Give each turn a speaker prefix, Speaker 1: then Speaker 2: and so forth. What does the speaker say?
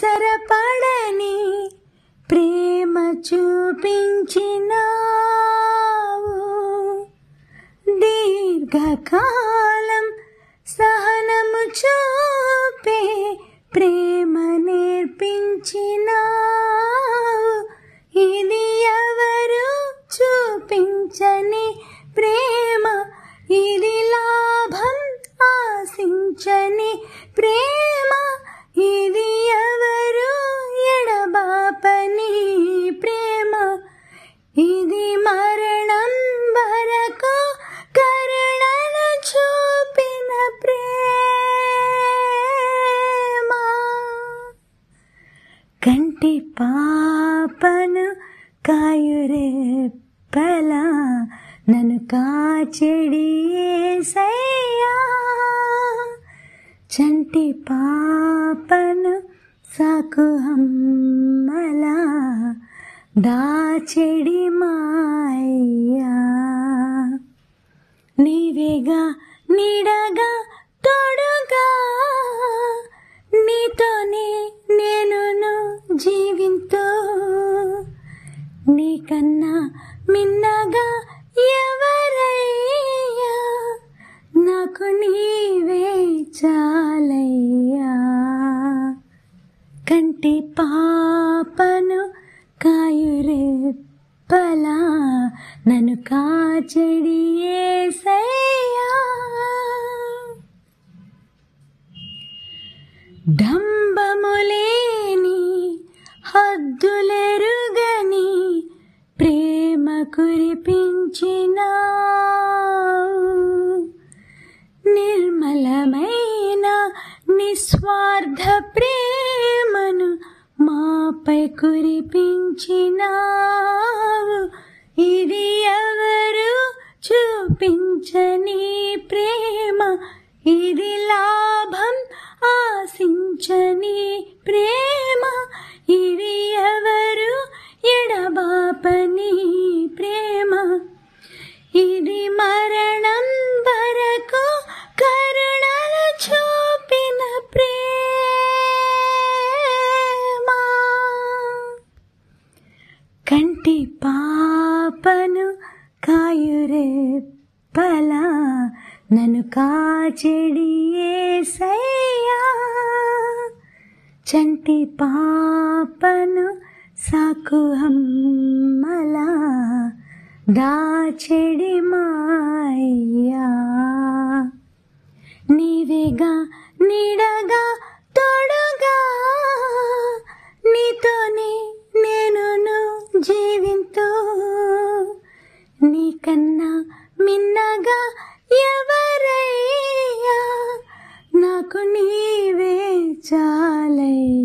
Speaker 1: సరపడని ప్రేమ చూపించినావు దీర్ఘకా పాపను కాయురే కాయురెప్పల నన్ను కాచెడిసయ్యా చంటి పాపను సాకుహమ్మల దాచెడి మాయ్యా నీవేగా నీడగా నీ నీకన్నా మిన్నగా ఎవరయ్యా నాకు నీవే చాలయ్యా కంటి పాపను కాయురెప్పలా నన్ను కాచడి డంబములే హద్దులెరుగని ప్రేమ కురిపించిన నిర్మలమైన నిస్వార్థ ప్రేమను మాపై కురిపించిన ఇది ఎవరు చూపించని ప్రేమ ఇది లాభం ఆశించని ప్రేమ కంటి పాపను కాయురెప్పల నన్ను కాచెడి ఏసయ్యా చంటి పాపను సాకు అమ్మలా దాచెడి మాయ్యా నీవేగా నీడగా కన్నా మిన్నగా ఎవరయ్యా నాకు నీవే చాలయ్యా